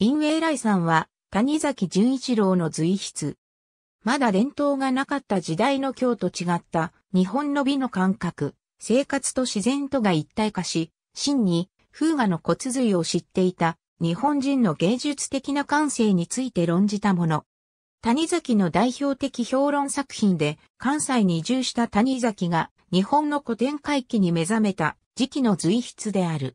イライさんは、谷崎潤一郎の随筆。まだ伝統がなかった時代の今日と違った、日本の美の感覚、生活と自然とが一体化し、真に、風雅の骨髄を知っていた、日本人の芸術的な感性について論じたもの。谷崎の代表的評論作品で、関西に移住した谷崎が、日本の古典回帰に目覚めた時期の随筆である。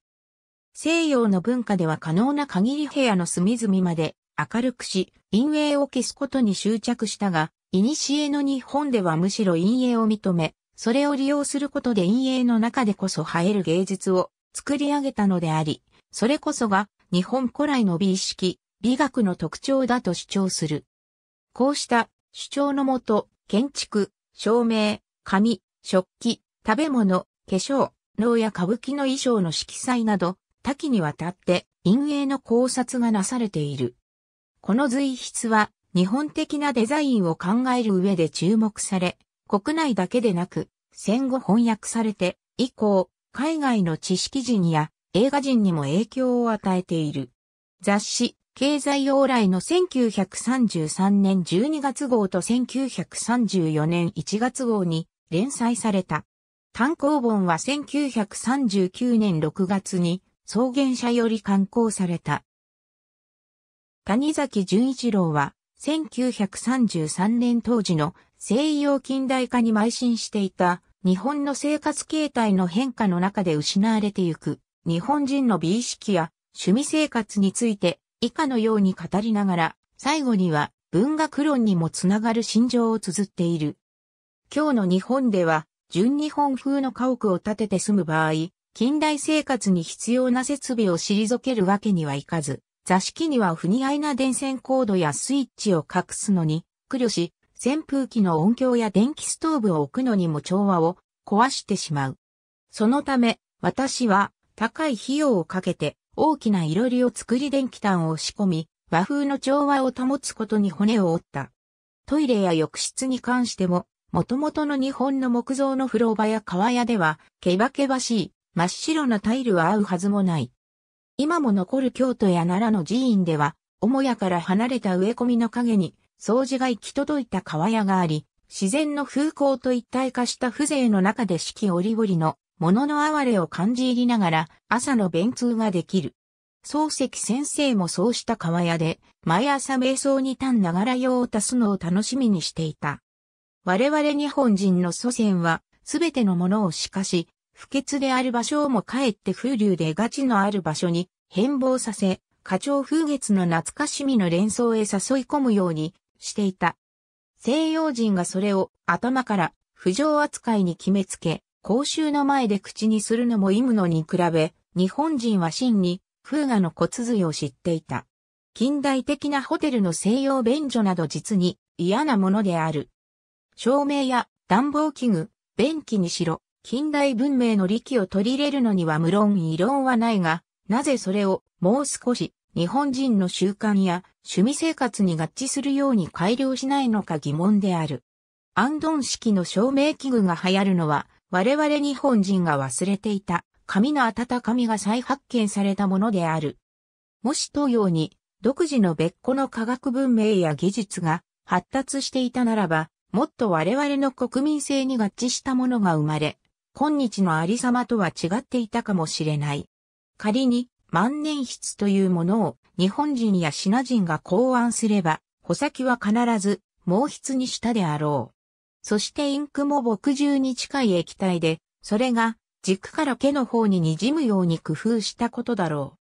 西洋の文化では可能な限り部屋の隅々まで明るくし、陰影を消すことに執着したが、古の日本ではむしろ陰影を認め、それを利用することで陰影の中でこそ映える芸術を作り上げたのであり、それこそが日本古来の美意識、美学の特徴だと主張する。こうした主張のもと、建築、照明、紙、食器、食べ物、化粧、能や歌舞伎の衣装の色彩など、多岐にわたって陰影の考察がなされている。この随筆は日本的なデザインを考える上で注目され、国内だけでなく、戦後翻訳されて以降、海外の知識人や映画人にも影響を与えている。雑誌、経済往来の1933年12月号と1934年1月号に連載された。単行本は1939年6月に草原社より刊行された。谷崎潤一郎は、1933年当時の西洋近代化に邁進していた日本の生活形態の変化の中で失われてゆく日本人の美意識や趣味生活について以下のように語りながら最後には文学論にもつながる心情を綴っている。今日の日本では純日本風の家屋を建てて住む場合、近代生活に必要な設備を退けるわけにはいかず、座敷には不似合いな電線コードやスイッチを隠すのに苦慮し、扇風機の音響や電気ストーブを置くのにも調和を壊してしまう。そのため、私は高い費用をかけて大きな囲炉裏を作り電気炭を仕込み、和風の調和を保つことに骨を折った。トイレや浴室に関しても、元々の日本の木造の風呂場や川屋では、けばけばしい真っ白なタイルは合うはずもない。今も残る京都や奈良の寺院では、母屋から離れた植え込みの陰に、掃除が行き届いた川屋があり、自然の風光と一体化した風情の中で四季折々の、物の哀れを感じ入りながら、朝の便通ができる。漱石先生もそうした川屋で、毎朝瞑想に単ながら用を足すのを楽しみにしていた。我々日本人の祖先は、すべてのものをしかし、不潔である場所をもかえって風流でガチのある場所に変貌させ、花鳥風月の懐かしみの連想へ誘い込むようにしていた。西洋人がそれを頭から不条扱いに決めつけ、公衆の前で口にするのも意むのに比べ、日本人は真に風雅の骨髄を知っていた。近代的なホテルの西洋便所など実に嫌なものである。照明や暖房器具、便器にしろ、近代文明の利器を取り入れるのには無論異論はないが、なぜそれをもう少し日本人の習慣や趣味生活に合致するように改良しないのか疑問である。アンドン式の照明器具が流行るのは、我々日本人が忘れていた紙の温かみが再発見されたものである。もし東洋に独自の別個の科学文明や技術が発達していたならば、もっと我々の国民性に合致したものが生まれ、今日のありさまとは違っていたかもしれない。仮に万年筆というものを日本人やシナ人が考案すれば、穂先は必ず毛筆にしたであろう。そしてインクも墨汁に近い液体で、それが軸から毛の方に滲むように工夫したことだろう。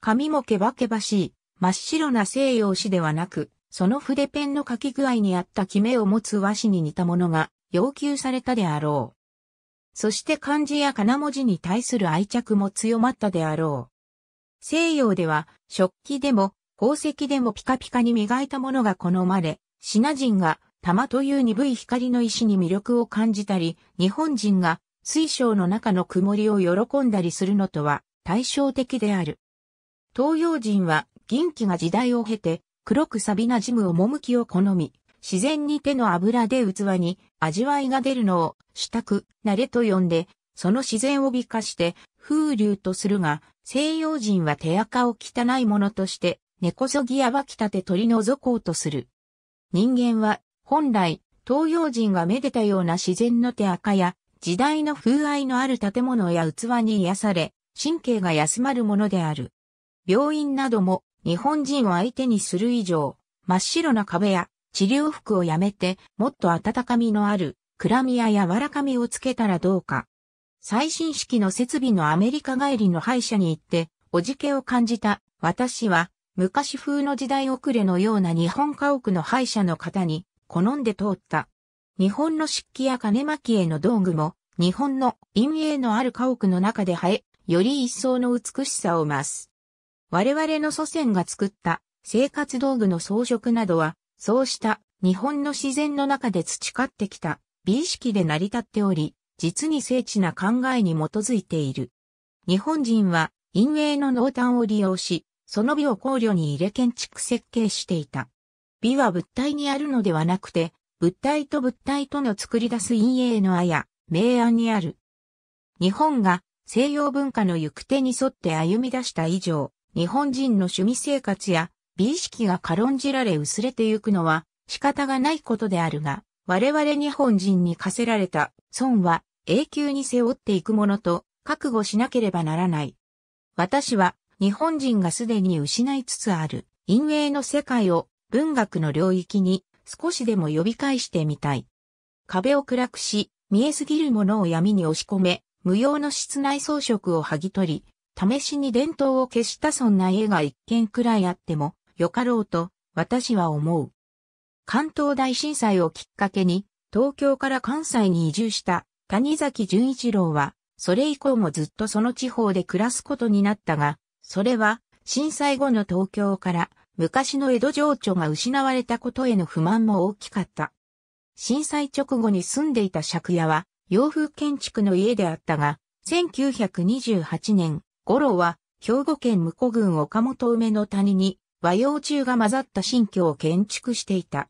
紙もけばけばしい、真っ白な西洋紙ではなく、その筆ペンの書き具合に合ったキメを持つ和紙に似たものが要求されたであろう。そして漢字や金文字に対する愛着も強まったであろう。西洋では食器でも宝石でもピカピカに磨いたものが好まれ、品人が玉という鈍い光の石に魅力を感じたり、日本人が水晶の中の曇りを喜んだりするのとは対照的である。東洋人は銀器が時代を経て黒く錆びなじむ趣を好み、自然に手の油で器に味わいが出るのを、主度慣れと呼んで、その自然を美化して、風流とするが、西洋人は手垢を汚いものとして、根こそぎやばきたて取り除こうとする。人間は、本来、東洋人がめでたような自然の手垢や、時代の風合いのある建物や器に癒され、神経が休まるものである。病院なども、日本人を相手にする以上、真っ白な壁や治療服をやめて、もっと温かみのある、クラミや柔らかみをつけたらどうか。最新式の設備のアメリカ帰りの歯医者に行って、おじけを感じた、私は、昔風の時代遅れのような日本家屋の歯医者の方に、好んで通った。日本の漆器や金巻への道具も、日本の陰影のある家屋の中で生え、より一層の美しさを増す。我々の祖先が作った生活道具の装飾などはそうした日本の自然の中で培ってきた美意識で成り立っており、実に精緻な考えに基づいている。日本人は陰影の濃淡を利用し、その美を考慮に入れ建築設計していた。美は物体にあるのではなくて、物体と物体との作り出す陰影のあや、明暗にある。日本が西洋文化の行く手に沿って歩み出した以上、日本人の趣味生活や美意識が軽んじられ薄れてゆくのは仕方がないことであるが、我々日本人に課せられた損は永久に背負っていくものと覚悟しなければならない。私は日本人がすでに失いつつある陰影の世界を文学の領域に少しでも呼び返してみたい。壁を暗くし、見えすぎるものを闇に押し込め、無用の室内装飾を剥ぎ取り、試しに伝統を消したそんな家が一軒くらいあっても、よかろうと、私は思う。関東大震災をきっかけに、東京から関西に移住した谷崎潤一郎は、それ以降もずっとその地方で暮らすことになったが、それは震災後の東京から昔の江戸情緒が失われたことへの不満も大きかった。震災直後に住んでいた借家は洋風建築の家であったが、1928年頃は兵庫県向古郡岡本梅の谷に和洋中が混ざった新居を建築していた。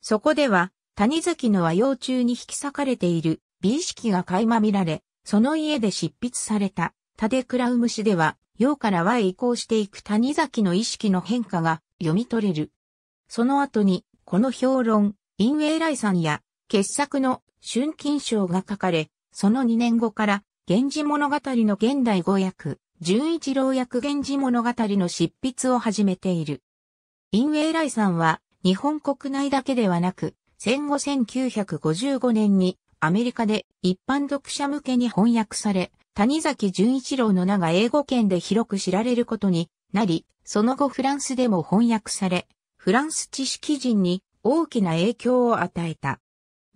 そこでは、谷崎の和洋中に引き裂かれている美意識が垣間見られ、その家で執筆された、タデクラウムシでは、洋から和へ移行していく谷崎の意識の変化が読み取れる。その後に、この評論、陰影来さんや、傑作の春金賞が書かれ、その2年後から、源氏物語の現代語訳、純一郎役源氏物語の執筆を始めている。インウェイライさんは日本国内だけではなく、戦後1955年にアメリカで一般読者向けに翻訳され、谷崎潤一郎の名が英語圏で広く知られることになり、その後フランスでも翻訳され、フランス知識人に大きな影響を与えた。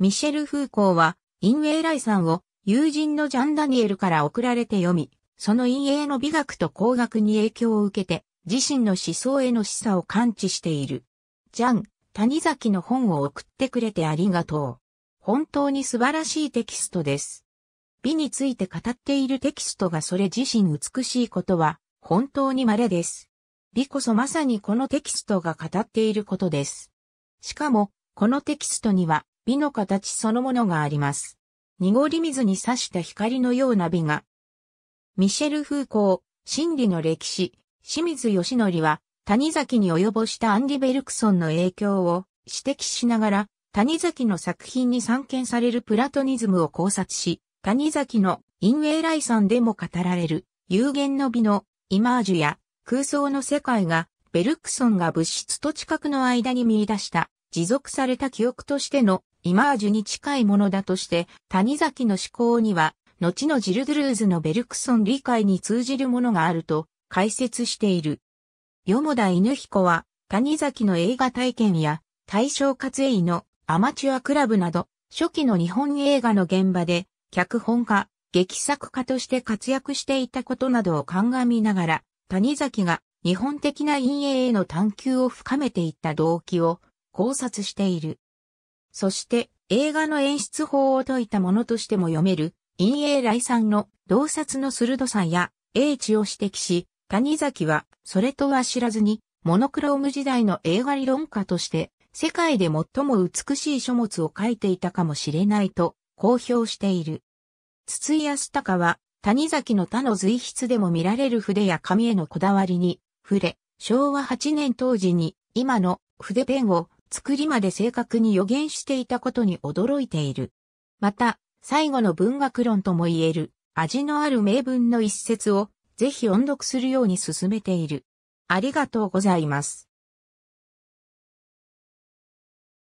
ミシェル・フーコーは、インウェイライさんを友人のジャン・ダニエルから送られて読み、その陰影の美学と工学に影響を受けて、自身の思想への示唆を感知している。ジャン、谷崎の本を送ってくれてありがとう。本当に素晴らしいテキストです。美について語っているテキストがそれ自身美しいことは、本当に稀です。美こそまさにこのテキストが語っていることです。しかも、このテキストには美の形そのものがあります。濁り水に刺した光のような美がミシェル・フーコー、心理の歴史、清水義則は、谷崎に及ぼしたアンリ・ベルクソンの影響を指摘しながら、谷崎の作品に散見されるプラトニズムを考察し、谷崎の陰影さんでも語られる、有限の美のイマージュや空想の世界が、ベルクソンが物質と知覚の間に見出した持続された記憶としてのイマージュに近いものだとして、谷崎の思考には後のジルドゥルーズのベルクソン理解に通じるものがあると解説している。ヨイヌ犬彦は、谷崎の映画体験や、大正活営のアマチュアクラブなど、初期の日本映画の現場で、脚本家、劇作家として活躍していたことなどを鑑みながら、谷崎が日本的な陰影への探求を深めていった動機を考察している。そして、映画の演出法を説いたものとしても読める、陰影来産の洞察の鋭さや英知を指摘し、谷崎はそれとは知らずに、モノクローム時代の映画理論家として、世界で最も美しい書物を書いていたかもしれないと公表している。筒井康隆は、谷崎の他の随筆でも見られる筆や紙へのこだわりに触れ、昭和8年当時に今の筆ペンを作りまで正確に予言していたことに驚いている。また、最後の文学論とも言える、味のある名文の一節を、ぜひ音読するように進めている。ありがとうございます。